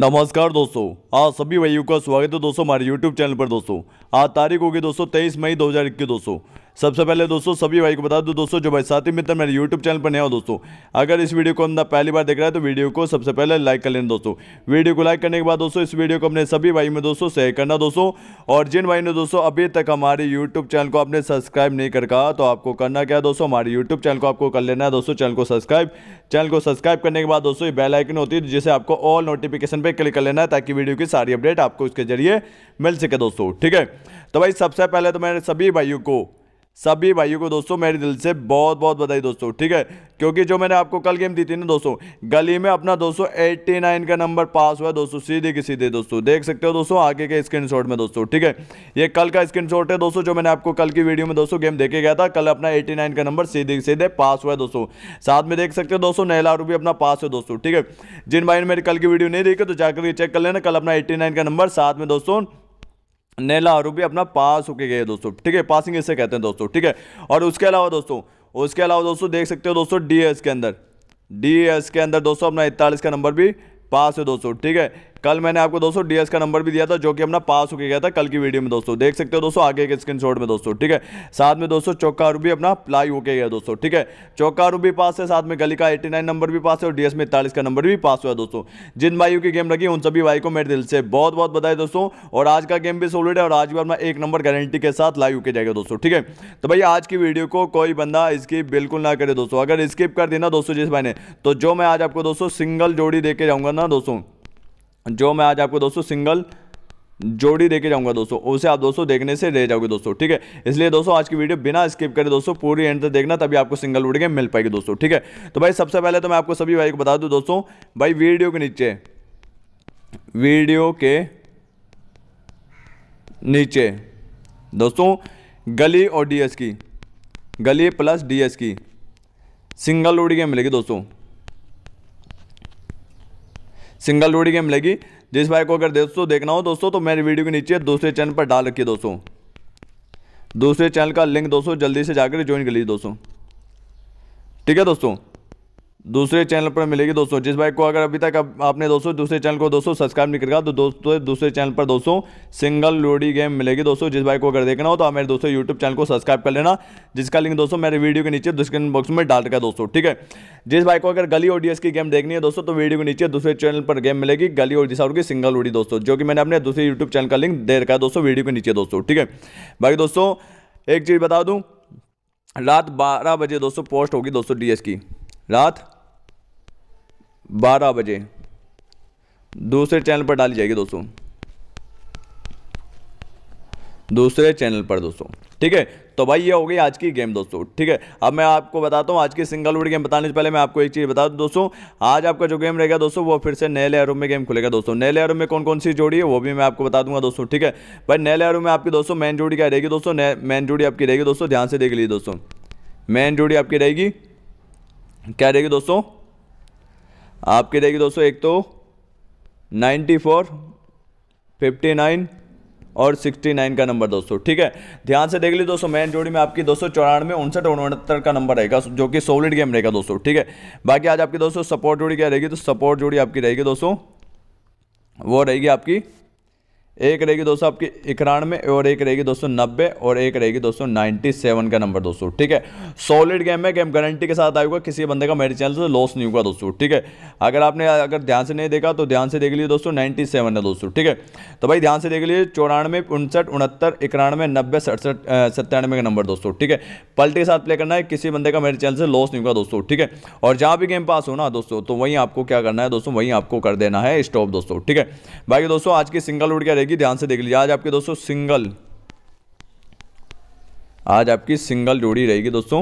नमस्कार दोस्तों आज सभी भाइयों का स्वागत है दोस्तों हमारे यूट्यूब चैनल पर दोस्तों आज तारीख होगी दोस्तों तेईस मई दो हज़ार इक्कीस दोस्तों सबसे पहले दोस्तों सभी भाई को बता दो दोस्तों जो भाई साथी मित्र मेरे यूट्यूब चैनल पर नया हो दोस्तों अगर इस वीडियो को अंदर पहली बार देख रहा है तो वीडियो को सबसे पहले लाइक कर लेना दोस्तों वीडियो को लाइक करने के बाद दोस्तों इस वीडियो को अपने सभी भाई में दोस्तों शेयर करना दोस्तों और जिन भाई ने दोस्तों अभी तक हमारे यूट्यूब चैनल को आपने सब्सक्राइब नहीं कर कहा तो आपको करना क्या दोस्तों हमारे यूट्यूब चैनल को आपको कर लेना है दोस्तों चैनल को सब्सक्राइब चैनल को सब्सक्राइब करने के बाद दोस्तों ये बेल आइकन होती है जिसे आपको ऑल नोटिफिकेशन पर क्लिक कर लेना है ताकि वीडियो की सारी अपडेट आपको उसके जरिए मिल सके दोस्तों ठीक है तो भाई सबसे पहले तो मैंने सभी भाइयों को सभी भाइयों को दोस्तों मेरे दिल से बहुत बहुत बधाई दोस्तों ठीक है क्योंकि जो मैंने आपको कल गेम दी थी ना दोस्तों गली में अपना दोस्तों 89 का नंबर पास हुआ दोस्तों सीधे के सीधे दोस्तों देख सकते हो दोस्तों आगे के स्क्रीनशॉट में दोस्तों ठीक है ये कल का स्क्रीनशॉट है दोस्तों जो मैंने आपको कल की वीडियो में दोस्तों गेम देखे गया था कल अपना एट्टी का नंबर सीधे के सीधे पास हुआ है दोस्तों साथ में देख सकते हो दोस्तों नहला रूपी अपना पास है दोस्तों ठीक है जिन भाई ने मेरी कल की वीडियो नहीं देखी तो जाकर चेक कर लेना कल अपना एट्टी का नंबर साथ में दोस्तों नेला आरोपी अपना पास होके गए दोस्तों ठीक है पासिंग इसे कहते हैं दोस्तों ठीक है और उसके अलावा दोस्तों उसके अलावा दोस्तों देख सकते हो दोस्तों डी के अंदर डी के अंदर दोस्तों अपना इकतालीस का नंबर भी पास है दोस्तों ठीक है कल मैंने आपको दोस्तों डीएस का नंबर भी दिया था जो कि अपना पास होके गया था कल की वीडियो में दोस्तों देख सकते हो दोस्तों आगे के स्क्रीन में दोस्तों ठीक है साथ में दोस्तों चौका रूबी अपना अप्लाई होके गया दोस्तों ठीक है चौका रूबी पास है साथ में गली का एट्टी नंबर भी पास है और डीएस में इकतालीस का नंबर भी पास हुआ दोस्तों जिन भाइयों की गेम लगी उन सभी भाई को मेरे दिल से बहुत बहुत बधाई दोस्तों और आज का गेम भी सोलिड है और आज भी अपना एक नंबर गारंटी के साथ लाइव होके जाएगा दोस्तों ठीक है तो भाई आज की वीडियो को कोई बंदा स्किप बिल्कुल ना करे दोस्तों अगर स्किप कर देना दोस्तों जिस भाई ने तो जो मैं आज आपको दोस्तों सिंगल जोड़ी दे के जाऊंगा ना दोस्तों जो मैं आज आपको दोस्तों सिंगल जोड़ी देके जाऊंगा दोस्तों उसे आप दोस्तों देखने से रह जाओगे दोस्तों ठीक है इसलिए दोस्तों आज की वीडियो बिना स्किप करे दोस्तों पूरी एंड तक देखना तभी आपको सिंगल उड़ के मिल पाएगी दोस्तों ठीक है तो भाई सबसे पहले तो मैं आपको सभी भाई को बता दूँ दोस्तों भाई वीडियो के नीचे वीडियो के नीचे दोस्तों गली और डीएस की गली प्लस डीएस की सिंगल उड़ के मिलेगी दोस्तों सिंगल रोडी गेम लगी जिस भाई को अगर दोस्तों देखना हो दोस्तों तो मेरे वीडियो के नीचे दूसरे चैनल पर डाल रखिए दोस्तों दूसरे चैनल का लिंक दोस्तों जल्दी से जाकर ज्वाइन कर लीजिए दोस्तों ठीक है दोस्तों दूसरे चैनल पर मिलेगी दोस्तों जिस बाइक को अगर अभी तक आपने दोस्तों दूसरे चैनल को दोस्तों सब्सक्राइब नहीं करेगा तो दोस्तों दूसरे चैनल पर दोस्तों सिंगल लोडी गेम मिलेगी दोस्तों जिस बाइक को अगर देखना हो तो आप मेरे दोस्तों यूट्यूब चैनल को सब्सक्राइब कर लेना जिसका लिंक दोस्तों मेरे वीडियो के नीचे डिस्क्रिप्शन बॉक्स में डाल रखा दोस्तों ठीक है जिस बाइक को अगर गली ओडीएस की गेम देखनी है दोस्तों तो वीडियो के नीचे दूसरे चैनल पर गेम मिलेगी गली और डिसाउट की सिंगल ओडी दोस्तों जो कि मैंने अपने दूसरे यूट्यूब चैनल का लिंक दे रखा है दोस्तों वीडियो के नीचे दोस्तों ठीक है बाकी दोस्तों एक चीज़ बता दूँ रात बारह बजे दोस्तों पोस्ट होगी दोस्तों डी की रात बारह बजे दूसरे चैनल पर डाली जाएगी दोस्तों दूसरे चैनल पर दोस्तों ठीक है तो भाई ये हो गई आज की गेम दोस्तों ठीक है अब मैं आपको बताता हूँ आज की सिंगल वुड गेम बताने से पहले मैं आपको एक चीज़ बता दूँ दोस्तों आज आपका जो गेम रहेगा दोस्तों वो फिर से नए लेयरों में गेम खुलेगा दोस्तों नए लेयरों में कौन कौन सी जोड़ी है वो भी मैं आपको बता दूंगा दोस्तों ठीक है भाई नए लेयरों में आपकी दोस्तों मैन जोड़ी क्या रहेगी दोस्तों मैन जोड़ी आपकी रहेगी दोस्तों ध्यान से देख लीजिए दोस्तों मैन जोड़ी आपकी रहेगी क्या रहेगी दोस्तों आपकी रहेगी दोस्तों एक तो 94, फोर फिफ्टी नाइन और 69 का नंबर दोस्तों ठीक है ध्यान से देख लीजिए दोस्तों मेन जोड़ी में आपकी दोस्तों चौरानवे उनसठ उनहत्तर का नंबर रहेगा जो कि सोलिड गेम रहेगा दोस्तों ठीक है बाकी आज आपकी दोस्तों सपोर्ट जोड़ी क्या रहेगी तो सपोर्ट जोड़ी आपकी रहेगी दोस्तों वो रहेगी आपकी एक रहेगी दोस्तों आपकी इकानवे और एक रहेगी दोस्तों नब्बे और एक रहेगी दोस्तों नाइन्टी सेवन का नंबर दोस्तों ठीक है सॉलिड गेम है गेम गारंटी के साथ आएगा किसी बंदे का मेरे चैनल से लॉस नहीं होगा दोस्तों ठीक है अगर आपने अगर ध्यान से नहीं देखा तो ध्यान से देख लीजिए दोस्तों नाइन्टी सेवन है दोस्तों ठीक है तो भाई ध्यान से देख लीजिए चौरानवे उनसठ उनहत्तर इकानवे नब्बे सड़सठ सत्तानवे का नंबर दोस्तों ठीक है पल्टी के साथ प्ले करना है किसी बंदे का मेरे चैनल से लॉस नहीं होगा दोस्तों ठीक है और जहाँ भी गेम पास हो ना दोस्तों तो वहीं आपको क्या करना है दोस्तों वहीं आपको कर देना है स्टॉप दोस्तों ठीक है बाकी दोस्तों आज की सिंगल उड़ क्या रहेगी ध्यान से देख लीजिए आज आपके दोस्तों सिंगल आज आपकी सिंगल जोड़ी रहेगी दोस्तों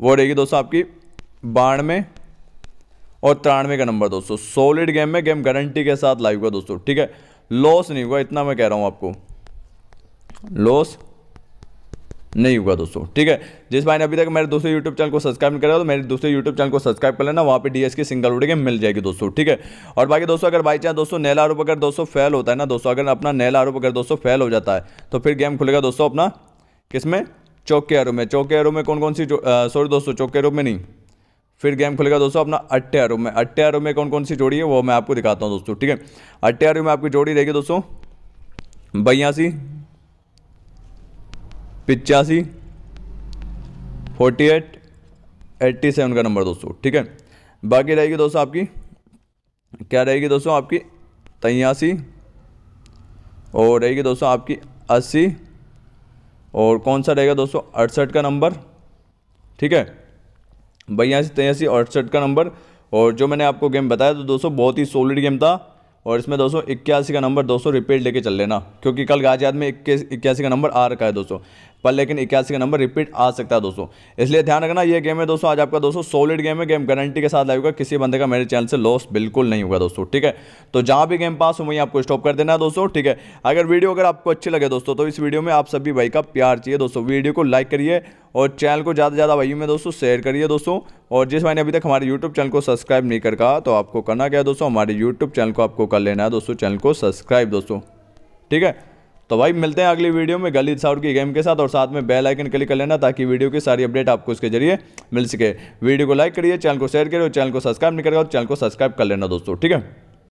वो रहेगी दोस्तों आपकी बानवे और तिरानवे का नंबर दोस्तों सॉलिड गेम में गेम गारंटी के साथ लाइव हुआ दोस्तों ठीक है लॉस नहीं हुआ इतना मैं कह रहा हूं आपको लॉस नहीं हुआ दोस्तों ठीक है जिस भाई ने अभी तक मेरे दूसरे यूट्यूब चैनल को सब्सक्राइब नहीं करा तो मेरे दूसरे यूट्यूब चैनल को सब्सक्राइब कर लेना वहाँ पे डीएस की सिंगल के मिल जाएगी दोस्तों ठीक है और बाकी दोस्तों अगर बाई चांस दोस्तों नैला आरोप अगर दोस्तों फेल होता है ना दोस्तों अगर अपना नैला आरोप अगर दोस्तों फेल हो जाता है तो फिर गेम खुलेगा दोस्तों अपना किसमें चौके आरोप में चौके आरोप में कौन कौन सी सॉरी दोस्तों चौके आरोप में नहीं फिर गेम खुलेगा दोस्तों अपना अट्टे आरोप में अट्टे आरोप में कौन कौन सी जोड़ी है वो मैं आपको दिखाता हूँ दोस्तों ठीक है अट्टे आरोप में आपकी जोड़ी रहेगी दोस्तों बयासी पिचासी फोर्टी एट एट्टी सेवन का नंबर दोस्तों ठीक है बाकी रहेगी दोस्तों आपकी क्या रहेगी दोस्तों आपकी तयासी और रहेगी दोस्तों आपकी अस्सी और कौन सा रहेगा दोस्तों अड़सठ का नंबर ठीक है बयासी तयासी और अड़सठ का नंबर और जो मैंने आपको गेम बताया तो दोस्तों बहुत ही सॉलिड गेम था और इसमें दोस्तों इक्यासी का नंबर दोस्तों रिपीट लेके चल लेना क्योंकि कल गाजियाबाद में इक्कीस इक्यासी का नंबर आ रखा है दोस्तों पर लेकिन इक्यासी का नंबर रिपीट आ सकता है दोस्तों इसलिए ध्यान रखना ये गेम है दोस्तों आज आपका दोस्तों सॉलिड गेम है गेम गारंटी के साथ लाइव का किसी बंदे का मेरे चैनल से लॉस बिल्कुल नहीं होगा दोस्तों ठीक है तो जहां भी गेम पास हो वहीं आपको स्टॉप कर देना दोस्तों ठीक है अगर वीडियो अगर आपको अच्छी लगे दोस्तों तो इस वीडियो में आप सभी भाई का प्यार चाहिए दोस्तों वीडियो को लाइक करिए और चैनल को ज़्यादा से ज़्यादा भाई में दोस्तों शेयर करिए दोस्तों और जिस मैंने अभी तक हमारे यूट्यूब चैनल को सब्सक्राइब नहीं कर कहा तो आपको करना क्या है दोस्तों हमारे यूट्यूब चैनल को आपको कर लेना है दोस्तों चैनल को सब्सक्राइब दोस्तों ठीक है तो भाई मिलते हैं अगली वीडियो में गली साउर की गेम के साथ और साथ में बेल आइकन क्लिक कर लेना ताकि वीडियो की सारी अपडेट आपको उसके जरिए मिल सके वीडियो को लाइक करिए चैनल को शेयर करिए और चैनल को सब्सक्राइब नहीं करेगा और चैनल को सब्सक्राइब कर लेना दोस्तों ठीक है